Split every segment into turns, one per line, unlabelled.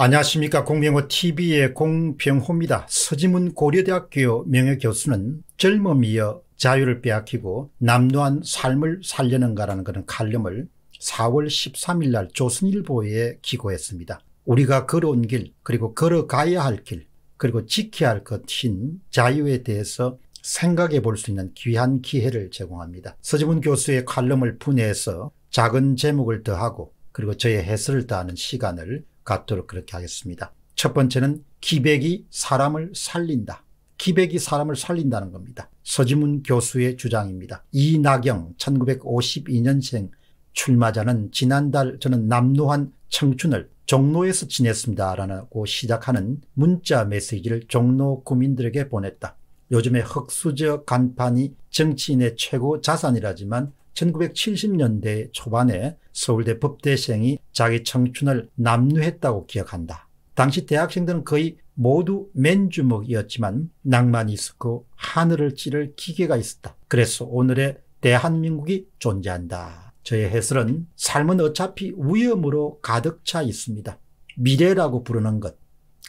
안녕하십니까 공병호TV의 공병호입니다. 서지문 고려대학교 명예교수는 젊음이여 자유를 빼앗기고 남루한 삶을 살려는가라는 그런 칼럼을 4월 13일 날 조선일보에 기고했습니다. 우리가 걸어온 길 그리고 걸어가야 할 길 그리고 지켜야 할 것인 자유에 대해서 생각해 볼 수 있는 귀한 기회를 제공합니다. 서지문 교수의 칼럼을 분해해서 작은 제목을 더하고 그리고 저의 해설을 더하는 시간을 갖도록 그렇게 하겠습니다. 첫 번째는 기백이 사람을 살린다. 기백이 사람을 살린다는 겁니다. 서지문 교수의 주장입니다. 이낙영 1952년생 출마자는 지난달 저는 남루한 청춘을 종로에서 지냈습니다라고 시작하는 문자 메시지를 종로 구민들에게 보냈다. 요즘에 흑수저 간판이 정치인의 최고 자산이라지만 1970년대 초반에 서울대 법대생이 자기 청춘을 남루했다고 기억한다. 당시 대학생들은 거의 모두 맨주먹이었지만 낭만이 있었고 하늘을 찌를 기계가 있었다. 그래서 오늘의 대한민국이 존재한다. 저의 해설은 삶은 어차피 위험으로 가득 차 있습니다. 미래라고 부르는 것.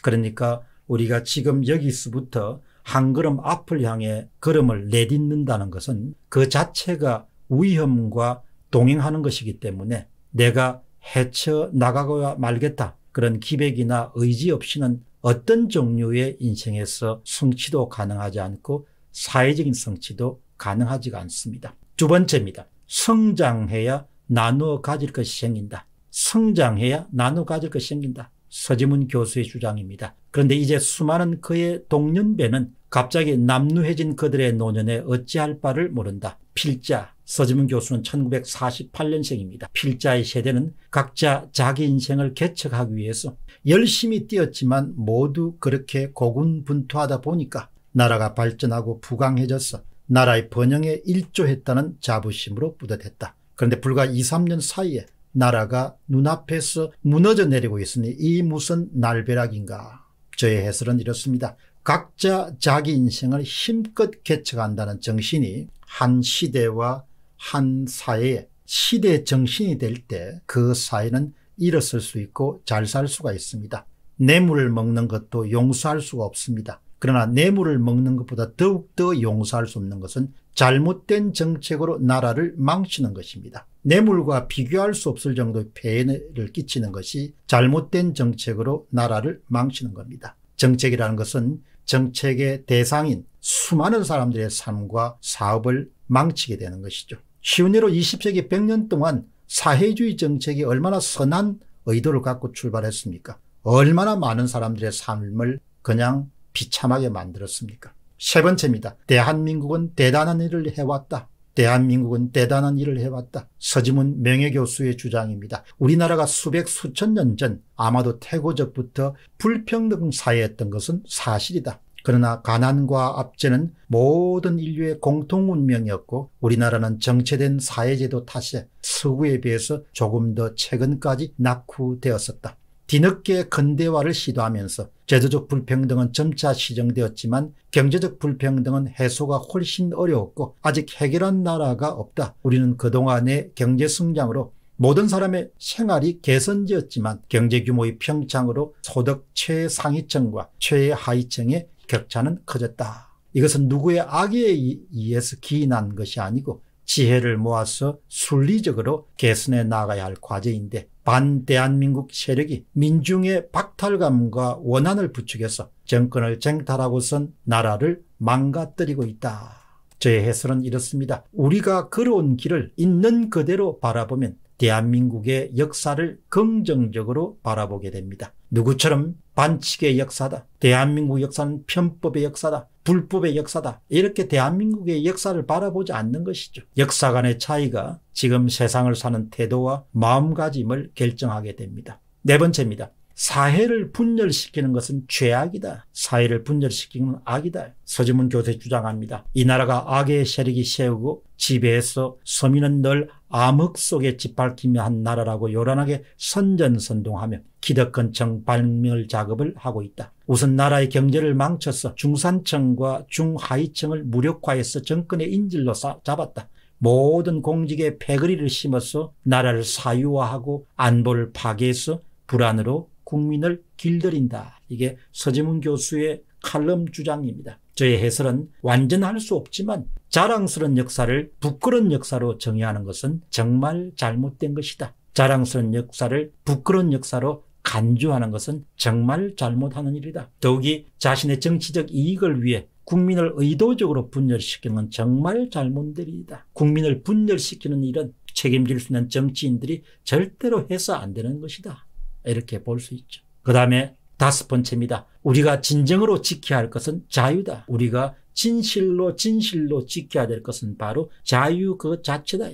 그러니까 우리가 지금 여기서부터 한 걸음 앞을 향해 걸음을 내딛는다는 것은 그 자체가 위험과 동행하는 것이기 때문에 내가 헤쳐 나가고야 말겠다. 그런 기백이나 의지 없이는 어떤 종류의 인생에서 성취도 가능하지 않고 사회적인 성취도 가능하지가 않습니다. 두 번째입니다. 성장해야 나누어 가질 것이 생긴다. 성장해야 나누어 가질 것이 생긴다. 서지문 교수의 주장입니다. 그런데 이제 수많은 그의 동년배는 갑자기 남루해진 그들의 노년에 어찌할 바를 모른다. 필자, 서지문 교수는 1948년생입니다. 필자의 세대는 각자 자기 인생을 개척하기 위해서 열심히 뛰었지만 모두 그렇게 고군분투하다 보니까 나라가 발전하고 부강해져서 나라의 번영에 일조했다는 자부심으로 뿌듯했다. 그런데 불과 2, 3년 사이에 나라가 눈앞에서 무너져 내리고 있으니 이 무슨 날벼락인가. 저의 해설은 이렇습니다. 각자 자기 인생을 힘껏 개척한다는 정신이 한 시대와 한 사회의 시대 정신이 될 때 그 사회는 일어설 수 있고 잘 살 수가 있습니다. 뇌물을 먹는 것도 용서할 수가 없습니다. 그러나 뇌물을 먹는 것보다 더욱더 용서할 수 없는 것은 잘못된 정책으로 나라를 망치는 것입니다. 뇌물과 비교할 수 없을 정도의 폐해를 끼치는 것이 잘못된 정책으로 나라를 망치는 겁니다. 정책이라는 것은 정책의 대상인 수많은 사람들의 삶과 사업을 망치게 되는 것이죠. 쉬운 예로 20세기 100년 동안 사회주의 정책이 얼마나 선한 의도를 갖고 출발했습니까? 얼마나 많은 사람들의 삶을 그냥 비참하게 만들었습니까? 세 번째입니다. 대한민국은 대단한 일을 해왔다. 대한민국은 대단한 일을 해왔다. 서지문 명예교수의 주장입니다. 우리나라가 수백 수천 년 전 아마도 태고적부터 불평등 사회였던 것은 사실이다. 그러나 가난과 압제는 모든 인류의 공통 운명이었고 우리나라는 정체된 사회제도 탓에 서구에 비해서 조금 더 최근까지 낙후되었었다. 뒤늦게 근대화를 시도하면서 제도적 불평등은 점차 시정되었지만 경제적 불평등은 해소가 훨씬 어려웠고 아직 해결한 나라가 없다. 우리는 그동안의 경제 성장으로 모든 사람의 생활이 개선되었지만 경제 규모의 평창으로 소득 최상위층과 최하위층의 격차는 커졌다. 이것은 누구의 악에 의해서 기인한 것이 아니고 지혜를 모아서 순리적으로 개선해 나가야 할 과제인데 반대한민국 세력이 민중의 박탈감과 원한을 부추겨서 정권을 쟁탈하고 선 나라를 망가뜨리고 있다. 저의 해설은 이렇습니다. 우리가 걸어온 길을 있는 그대로 바라보면 대한민국의 역사를 긍정적으로 바라보게 됩니다. 누구처럼 반칙의 역사다. 대한민국 역사는 편법의 역사다. 불법의 역사다. 이렇게 대한민국의 역사를 바라보지 않는 것이죠. 역사 간의 차이가 지금 세상을 사는 태도와 마음가짐을 결정하게 됩니다. 네 번째입니다. 사회를 분열시키는 것은 죄악이다. 사회를 분열시키는 악이다. 서지문 교수 주장합니다. 이 나라가 악의 세력이 세우고 지배해서 서민은 늘 암흑 속에 짓밟히며 한 나라라고 요란하게 선전선동하며 기득권층 발멸 작업을 하고 있다. 우선 나라의 경제를 망쳐서 중산층과 중하위층을 무력화해서 정권의 인질로 잡았다. 모든 공직에 패거리를 심어서 나라를 사유화하고 안보를 파괴해서 불안으로 국민을 길들인다. 이게 서지문 교수의 칼럼 주장입니다. 저의 해설은 완전할 수 없지만 자랑스러운 역사를 부끄러운 역사로 정의하는 것은 정말 잘못된 것이다. 자랑스러운 역사를 부끄러운 역사로 간주하는 것은 정말 잘못하는 일이다. 더욱이 자신의 정치적 이익을 위해 국민을 의도적으로 분열시키는 건 정말 잘못들이다. 국민을 분열시키는 일은 책임질 수 있는 정치인들이 절대로 해서 안 되는 것이다. 이렇게 볼 수 있죠. 그 다음에 다섯 번째입니다. 우리가 진정으로 지켜야 할 것은 자유다. 우리가 진실로 진실로 지켜야 될 것은 바로 자유 그 자체다.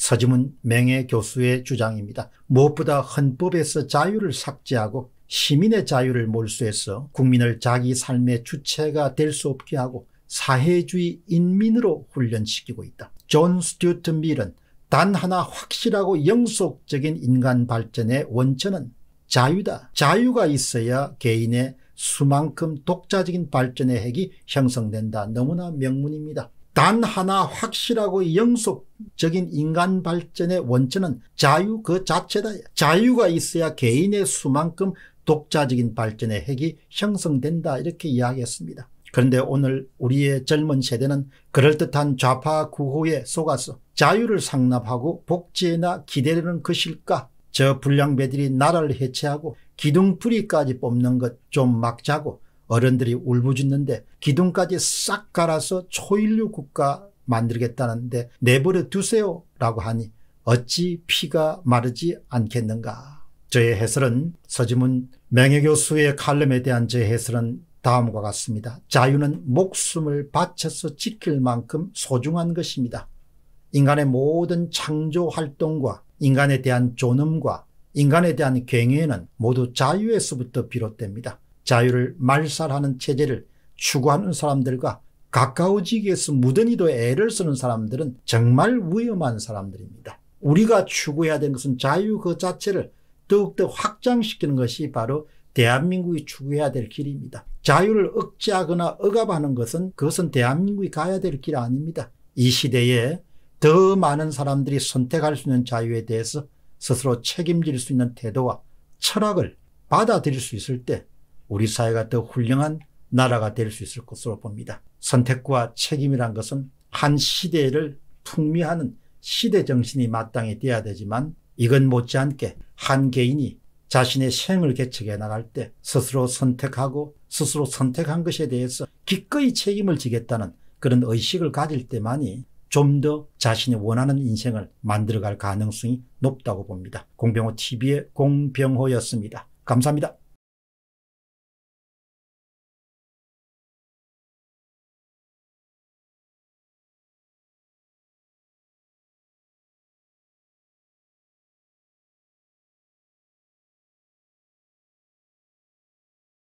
서지문 맹해 교수의 주장입니다. 무엇보다 헌법에서 자유를 삭제하고 시민의 자유를 몰수해서 국민을 자기 삶의 주체가 될 수 없게 하고 사회주의 인민으로 훈련시키고 있다. 존스튜트 밀은 단 하나 확실하고 영속적인 인간 발전의 원천은 자유다. 자유가 있어야 개인의 수만큼 독자적인 발전의 핵이 형성된다. 너무나 명문입니다. 단 하나 확실하고 영속적인 인간 발전의 원천은 자유 그 자체다. 자유가 있어야 개인의 수만큼 독자적인 발전의 핵이 형성된다 이렇게 이야기했습니다. 그런데 오늘 우리의 젊은 세대는 그럴듯한 좌파 구호에 속아서 자유를 상납하고 복지나 기대되는 것일까 저 불량배들이 나라를 해체하고 기둥뿌리까지 뽑는 것 좀 막자고 어른들이 울부짖는데 기둥까지 싹 갈아서 초인류 국가 만들겠다는데 내버려 두세요 라고 하니 어찌 피가 마르지 않겠는가. 저의 해설은 서지문 명예교수의 칼럼에 대한 제 해설은 다음과 같습니다. 자유는 목숨을 바쳐서 지킬 만큼 소중한 것입니다. 인간의 모든 창조 활동과 인간에 대한 존엄과 인간에 대한 경외는 모두 자유에서부터 비롯됩니다. 자유를 말살하는 체제를 추구하는 사람들과 가까워지기 위해서 무던히도 애를 쓰는 사람들은 정말 위험한 사람들입니다. 우리가 추구해야 되는 것은 자유 그 자체를 더욱더 확장시키는 것이 바로 대한민국이 추구해야 될 길입니다. 자유를 억제하거나 억압하는 것은 그것은 대한민국이 가야 될 길 아닙니다. 이 시대에 더 많은 사람들이 선택할 수 있는 자유에 대해서 스스로 책임질 수 있는 태도와 철학을 받아들일 수 있을 때 우리 사회가 더 훌륭한 나라가 될 수 있을 것으로 봅니다. 선택과 책임이란 것은 한 시대를 풍미하는 시대 정신이 마땅히 돼야 되지만 이건 못지않게 한 개인이 자신의 생을 개척해 나갈 때 스스로 선택하고 스스로 선택한 것에 대해서 기꺼이 책임을 지겠다는 그런 의식을 가질 때만이 좀 더 자신이 원하는 인생을 만들어갈 가능성이 높다고 봅니다. 공병호 TV의 공병호였습니다. 감사합니다.